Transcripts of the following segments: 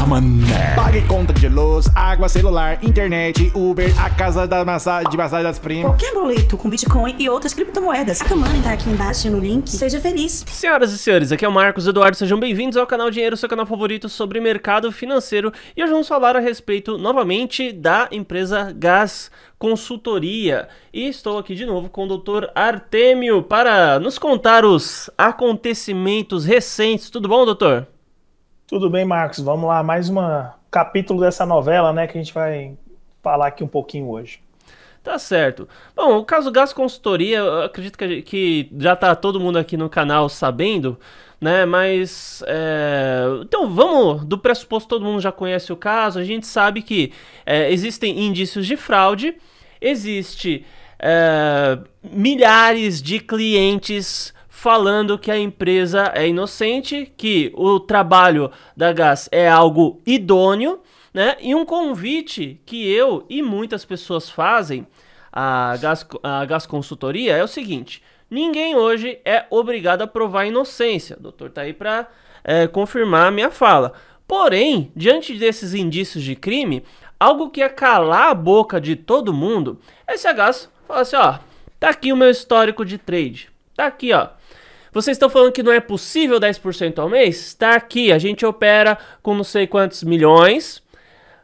Come on, Pague conta de luz, água, celular, internet, Uber, a casa da massagem, de massagem das primas. Qualquer boleto com Bitcoin e outras criptomoedas. A Kamani tá aqui embaixo no link. Seja feliz. Senhoras e senhores, aqui é o Marcos Eduardo. Sejam bem-vindos ao canal Dinheiro, seu canal favorito sobre mercado financeiro. E hoje vamos falar a respeito, novamente, da empresa Gas Consultoria. E estou aqui de novo com o doutor Artemio para nos contar os acontecimentos recentes. Tudo bom, doutor? Tudo bem, Marcos? Vamos lá, mais um capítulo dessa novela, né, que a gente vai falar aqui um pouquinho hoje. Tá certo. Bom, o caso Gás Consultoria, eu acredito que, que já tá todo mundo aqui no canal sabendo, né? Mas. É... Então vamos do pressuposto todo mundo já conhece o caso, a gente sabe que é, existem indícios de fraude, existe é, milhares de clientes falando que a empresa é inocente, que o trabalho da Gás é algo idôneo, né? E um convite que eu e muitas pessoas fazem a Gás, a Gás Consultoria é o seguinte: ninguém hoje é obrigado a provar a inocência. O doutor tá aí para é, confirmar a minha fala. Porém, diante desses indícios de crime, algo que ia é calar a boca de todo mundo é se a Gás falasse: ó, tá aqui o meu histórico de trade. Tá aqui, ó. Vocês estão falando que não é possível 10% ao mês? Está aqui, a gente opera com não sei quantos milhões.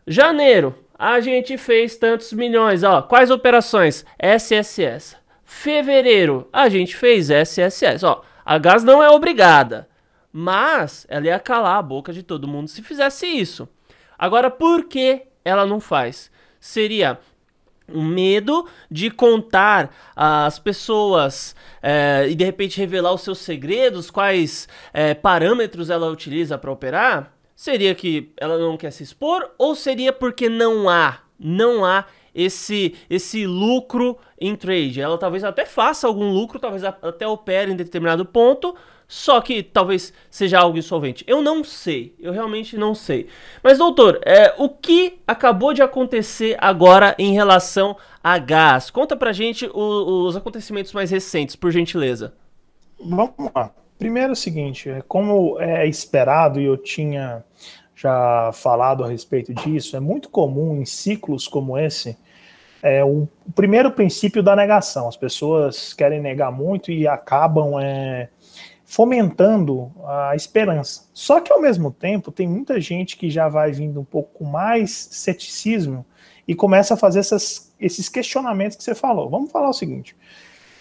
Janeiro, a gente fez tantos milhões, ó. Quais operações? SSS. Fevereiro, a gente fez SSS, ó. A Gás não é obrigada, mas ela ia calar a boca de todo mundo se fizesse isso. Agora, por que ela não faz? Seria um medo de contar às pessoas é, e de repente revelar os seus segredos, quais é, parâmetros ela utiliza para operar? Seria que ela não quer se expor ou seria porque não há, não há esse esse lucro em trade? Ela talvez até faça algum lucro, talvez até opere em determinado ponto, só que talvez seja algo insolvente. Eu não sei, eu realmente não sei. Mas, doutor, é, o que acabou de acontecer agora em relação a gás? Conta pra gente o, os acontecimentos mais recentes, por gentileza. Vamos lá. Primeiro é o seguinte, é, como é esperado e eu tinha já falado a respeito disso, é muito comum em ciclos como esse é, o, primeiro princípio da negação. As pessoas querem negar muito e acabam é, fomentando a esperança. Só que, ao mesmo tempo, tem muita gente que já vai vindo um pouco mais ceticismo e começa a fazer essas, esses questionamentos que você falou. Vamos falar o seguinte: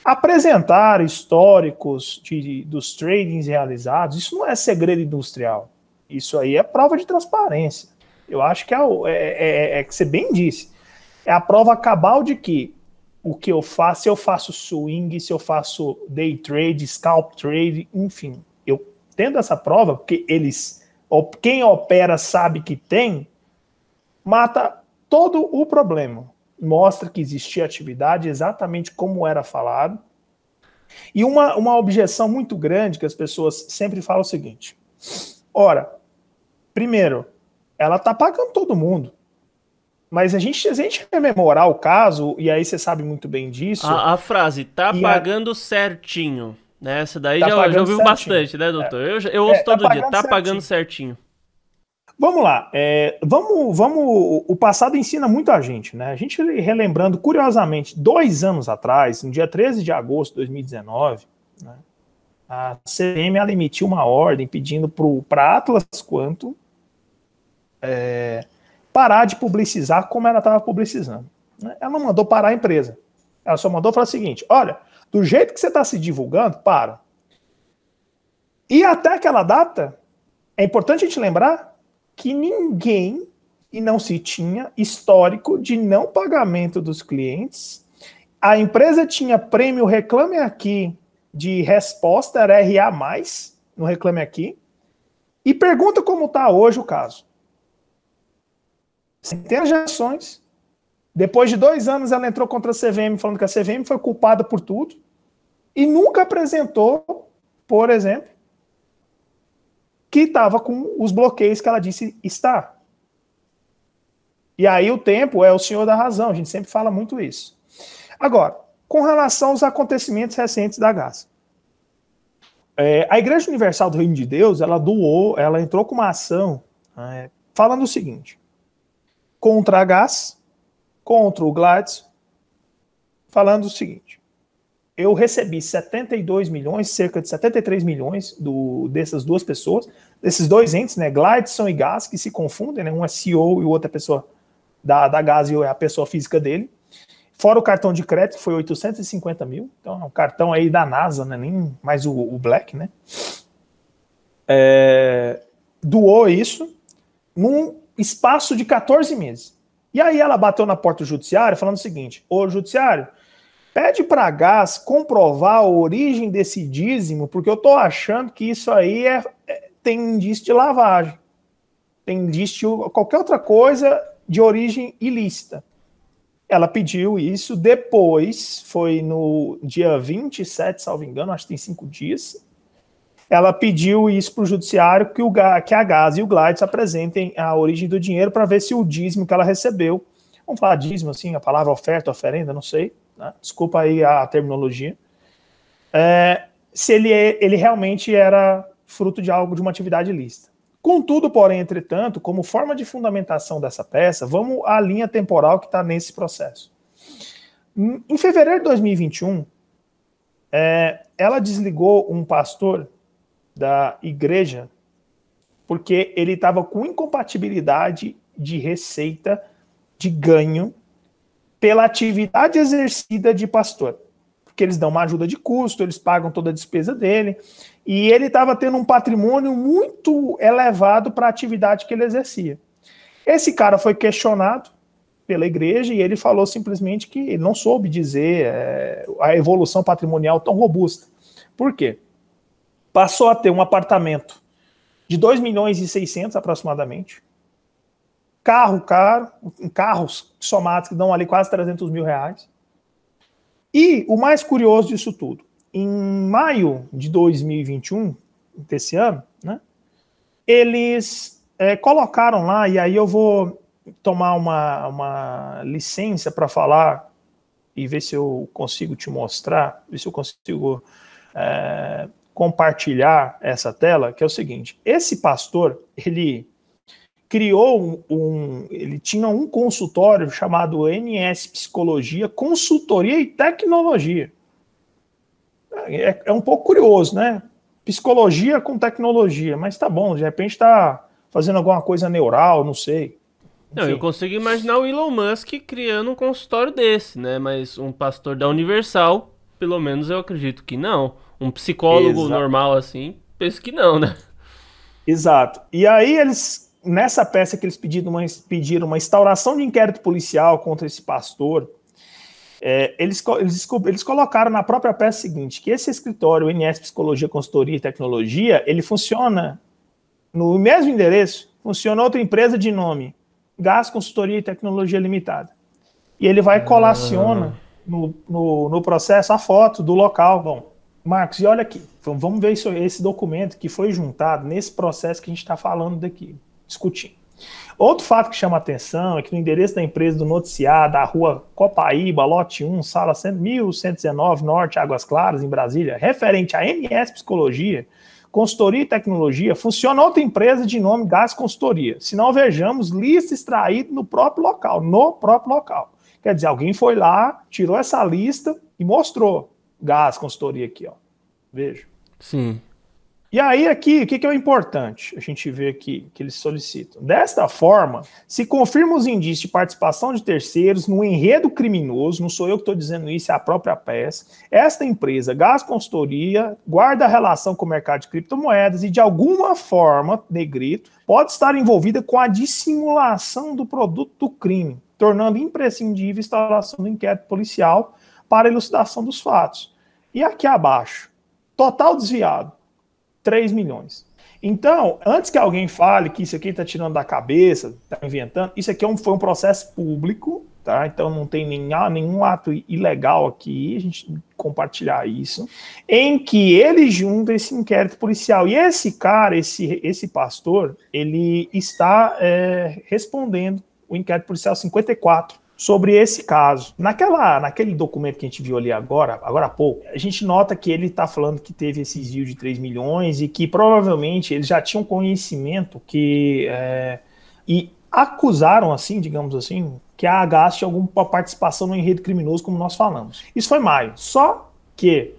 apresentar históricos de, dos tradings realizados, isso não é segredo industrial. Isso aí é prova de transparência. Eu acho que é, é, é, é que você bem disse. É a prova cabal de que o que eu faço, se eu faço swing, se eu faço day trade, scalp trade, enfim. Eu tendo essa prova, porque eles, quem opera sabe que tem, mata todo o problema. Mostra que existia atividade exatamente como era falado. E uma, uma objeção muito grande que as pessoas sempre falam é o seguinte: ora, primeiro, ela está pagando todo mundo. Mas a gente, a gente rememorar o caso, e aí você sabe muito bem disso. A, a frase, tá pagando a... certinho. Né? Essa daí tá já, já ouviu bastante, né, doutor? É. Eu, eu ouço é, tá todo tá dia, tá pagando certinho. Vamos lá, é, vamos, vamos. O passado ensina muito a gente, né? A gente relembrando, curiosamente, dois anos atrás, no dia 13 de agosto de 2019, né, a CM emitiu uma ordem pedindo para a Atlas quanto. é, parar de publicizar como ela estava publicizando. Né? Ela não mandou parar a empresa. Ela só mandou falar o seguinte: olha, do jeito que você está se divulgando, para. E até aquela data, é importante a gente lembrar que ninguém, e não se tinha, histórico de não pagamento dos clientes. A empresa tinha prêmio Reclame Aqui de resposta, era RA, no Reclame Aqui. E pergunta como está hoje o caso centenas de ações. Depois de dois anos, ela entrou contra a CVM, falando que a CVM foi culpada por tudo e nunca apresentou, por exemplo, que estava com os bloqueios que ela disse estar. E aí o tempo é o senhor da razão, a gente sempre fala muito isso. Agora, com relação aos acontecimentos recentes da gas É, a Igreja Universal do Reino de Deus, ela doou, ela entrou com uma ação é, falando o seguinte, contra a Gás, contra o Gladys, falando o seguinte: eu recebi 72 milhões, cerca de 73 milhões do, dessas duas pessoas, desses dois entes, né, Gladson e Gás, que se confundem, né, um é CEO e o outra é pessoa da, da Gás e é a pessoa física dele. Fora o cartão de crédito, que foi 850 mil. Então, é um cartão aí da NASA, né? Nem mais o, o Black, né? É, doou isso num espaço de 14 meses. E aí ela bateu na porta do judiciário falando o seguinte: Ô judiciário, pede para a Gás comprovar a origem desse dízimo, porque eu estou achando que isso aí é, é, tem indício de lavagem, tem indício de qualquer outra coisa de origem ilícita. Ela pediu isso depois, foi no dia 27, salvo engano, acho que tem cinco dias, ela pediu isso para o judiciário que, o, que a Gaz e o Glides apresentem a origem do dinheiro para ver se o dízimo que ela recebeu, vamos falar dízimo assim, a palavra oferta, oferenda, não sei, né? desculpa aí a terminologia, é, se ele, é, ele realmente era fruto de algo, de uma atividade lista Contudo, porém, entretanto, como forma de fundamentação dessa peça, vamos à linha temporal que está nesse processo. Em fevereiro de 2021, é, ela desligou um pastor da igreja, porque ele estava com incompatibilidade de receita de ganho pela atividade exercida de pastor. Porque eles dão uma ajuda de custo, eles pagam toda a despesa dele, e ele estava tendo um patrimônio muito elevado para a atividade que ele exercia. Esse cara foi questionado pela igreja e ele falou simplesmente que não soube dizer é, a evolução patrimonial tão robusta. Por quê? passou a ter um apartamento de 2 milhões e 600 aproximadamente, carro caro, carros somados que dão ali quase 300 mil reais. E o mais curioso disso tudo, em maio de 2021, desse ano, né, eles é, colocaram lá, e aí eu vou tomar uma, uma licença para falar e ver se eu consigo te mostrar, ver se eu consigo é, compartilhar essa tela, que é o seguinte: esse pastor, ele criou um, ele tinha um consultório chamado NS Psicologia, Consultoria e Tecnologia. É, é um pouco curioso, né? Psicologia com tecnologia, mas tá bom, de repente tá fazendo alguma coisa neural, não sei. Não, eu consigo imaginar o Elon Musk criando um consultório desse, né? Mas um pastor da Universal, pelo menos eu acredito que não um psicólogo Exato. normal assim, penso que não, né? Exato. E aí eles, nessa peça que eles pediram uma, pediram uma instauração de inquérito policial contra esse pastor, é, eles, eles, eles colocaram na própria peça o seguinte, que esse escritório, o NS Psicologia, Consultoria e Tecnologia, ele funciona no mesmo endereço, funciona outra empresa de nome, Gás Consultoria e Tecnologia Limitada. E ele vai e colaciona ah. no, no, no processo a foto do local, bom, Marcos, e olha aqui, vamos ver isso, esse documento que foi juntado nesse processo que a gente está falando daqui, discutindo. Outro fato que chama atenção é que no endereço da empresa do noticiado, da rua Copaíba, lote 1, sala 1119, Norte, Águas Claras, em Brasília, referente à MS Psicologia, Consultoria e Tecnologia, funciona outra empresa de nome Gás Consultoria. Se não, vejamos lista extraída no próprio local, no próprio local. Quer dizer, alguém foi lá, tirou essa lista e mostrou. Gás, consultoria aqui, ó. Veja. Sim. E aí, aqui, o que, que é importante a gente vê aqui que eles solicitam? Desta forma, se confirma os indícios de participação de terceiros no enredo criminoso, não sou eu que estou dizendo isso, é a própria PES. esta empresa, Gás Consultoria, guarda relação com o mercado de criptomoedas e, de alguma forma, negrito, pode estar envolvida com a dissimulação do produto do crime, tornando imprescindível a instalação do inquérito policial para elucidação dos fatos. E aqui abaixo, total desviado, 3 milhões. Então, antes que alguém fale que isso aqui está tirando da cabeça, está inventando, isso aqui é um, foi um processo público, tá? Então não tem nenhum, ah, nenhum ato ilegal aqui, a gente compartilhar isso, em que ele junta esse inquérito policial. E esse cara, esse, esse pastor, ele está é, respondendo o inquérito policial 54 sobre esse caso. Naquela, naquele documento que a gente viu ali agora, agora há pouco, a gente nota que ele está falando que teve esse desvio de 3 milhões e que provavelmente eles já tinham conhecimento que. É, e acusaram, assim, digamos assim, que a Agast tinha alguma participação no enredo criminoso, como nós falamos. Isso foi maio. Só que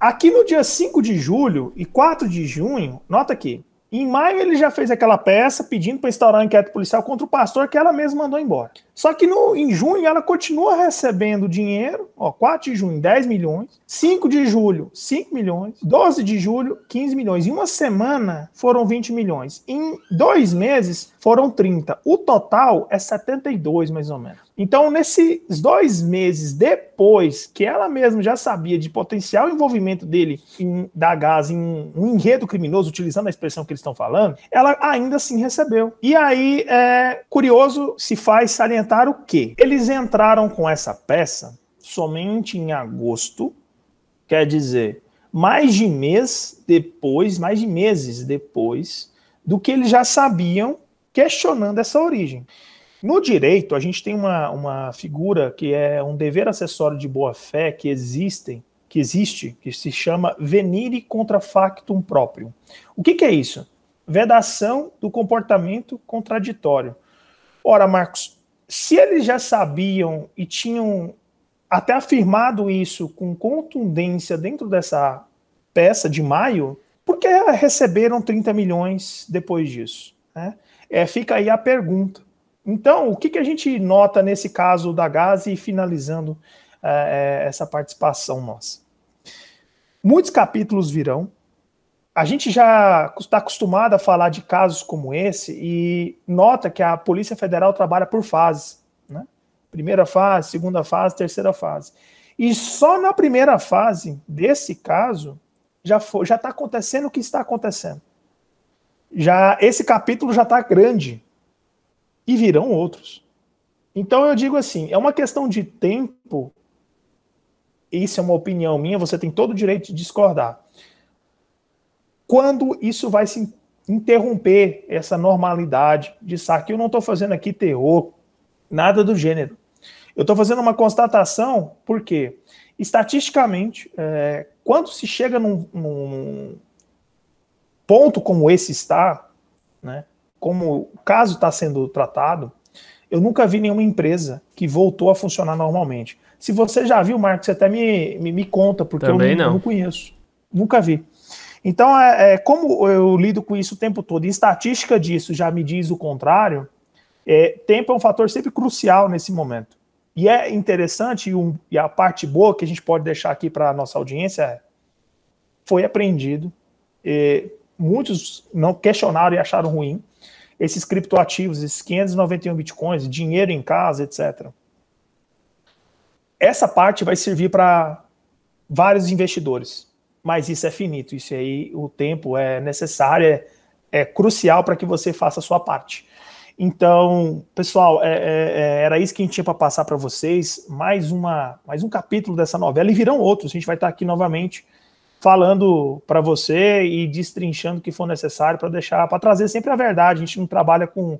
aqui no dia 5 de julho e 4 de junho, nota aqui, em maio, ele já fez aquela peça pedindo para instaurar uma enquete policial contra o pastor que ela mesma mandou embora. Só que no, em junho, ela continua recebendo dinheiro, ó, 4 de junho, 10 milhões, 5 de julho, 5 milhões, 12 de julho, 15 milhões. Em uma semana, foram 20 milhões. Em dois meses, foram 30. O total é 72, mais ou menos. Então, nesses dois meses depois que ela mesma já sabia de potencial envolvimento dele em, da Gaza em um enredo criminoso, utilizando a expressão que eles estão falando, ela ainda assim recebeu. E aí, é, curioso se faz salientar o quê? Eles entraram com essa peça somente em agosto, quer dizer, mais de mês depois, mais de meses depois do que eles já sabiam questionando essa origem. No direito, a gente tem uma, uma figura que é um dever acessório de boa-fé que existem, que existe, que se chama venire contra factum próprio. O que, que é isso? Vedação do comportamento contraditório. Ora, Marcos, se eles já sabiam e tinham até afirmado isso com contundência dentro dessa peça de maio, por que receberam 30 milhões depois disso? Né? É, fica aí a pergunta. Então, o que, que a gente nota nesse caso da Gaza e finalizando é, é essa participação nossa? Muitos capítulos virão. A gente já está acostumado a falar de casos como esse e nota que a Polícia Federal trabalha por fases. Né? Primeira fase, segunda fase, terceira fase. E só na primeira fase desse caso já está acontecendo o que está acontecendo. Já Esse capítulo já está grande e virão outros. Então eu digo assim, é uma questão de tempo. Isso é uma opinião minha, você tem todo o direito de discordar. Quando isso vai se interromper essa normalidade de saque? Eu não estou fazendo aqui terror, nada do gênero. Eu estou fazendo uma constatação porque, estatisticamente, é, quando se chega num, num ponto como esse está, né, como o caso está sendo tratado, eu nunca vi nenhuma empresa que voltou a funcionar normalmente. Se você já viu, Marcos, você até me, me, me conta, porque eu não. eu não. conheço. Nunca vi. Então, é, é, como eu lido com isso o tempo todo, e estatística disso já me diz o contrário, é, tempo é um fator sempre crucial nesse momento. E é interessante, e, um, e a parte boa que a gente pode deixar aqui para a nossa audiência é, foi aprendido. É, muitos não questionaram e acharam ruim, esses criptoativos, esses 591 bitcoins, dinheiro em casa, etc. Essa parte vai servir para vários investidores, mas isso é finito, isso aí o tempo é necessário, é, é crucial para que você faça a sua parte. Então, pessoal, é, é, é era isso que a gente tinha para passar para vocês. Mais, uma, mais um capítulo dessa novela e virão outros. A gente vai estar aqui novamente falando para você e destrinchando o que for necessário para deixar, para trazer sempre a verdade. A gente não trabalha com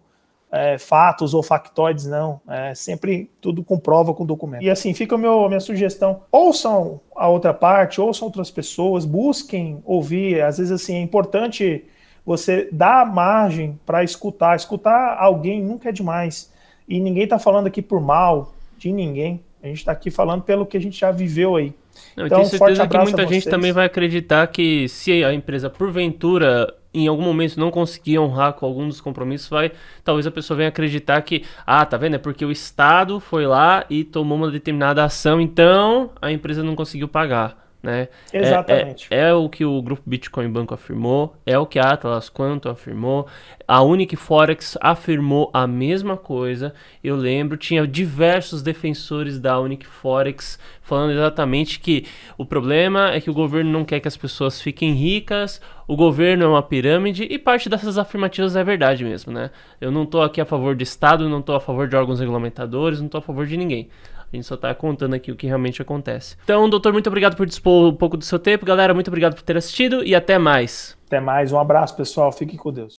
é, fatos ou factoides, não. É sempre tudo com prova, com documento. E assim, fica a minha sugestão. Ouçam a outra parte, ouçam outras pessoas, busquem ouvir. Às vezes, assim, é importante você dar margem para escutar. Escutar alguém nunca é demais. E ninguém está falando aqui por mal de ninguém. A gente está aqui falando pelo que a gente já viveu aí. Não, então, eu tenho certeza que muita gente também vai acreditar que se a empresa, porventura, em algum momento não conseguir honrar com algum dos compromissos, vai talvez a pessoa venha acreditar que, ah, tá vendo? É porque o Estado foi lá e tomou uma determinada ação, então a empresa não conseguiu pagar. Né? É, exatamente. É, é, é, o que o grupo Bitcoin Banco afirmou, é o que a Atlas Quanto afirmou, a Unique Forex afirmou a mesma coisa. Eu lembro, tinha diversos defensores da Unique Forex falando exatamente que o problema é que o governo não quer que as pessoas fiquem ricas, o governo é uma pirâmide e parte dessas afirmativas é verdade mesmo, né? Eu não estou aqui a favor de Estado, não estou a favor de órgãos regulamentadores, não estou a favor de ninguém. A gente só tá contando aqui o que realmente acontece. Então, doutor, muito obrigado por dispor um pouco do seu tempo. Galera, muito obrigado por ter assistido e até mais. Até mais. Um abraço, pessoal. Fiquem com Deus.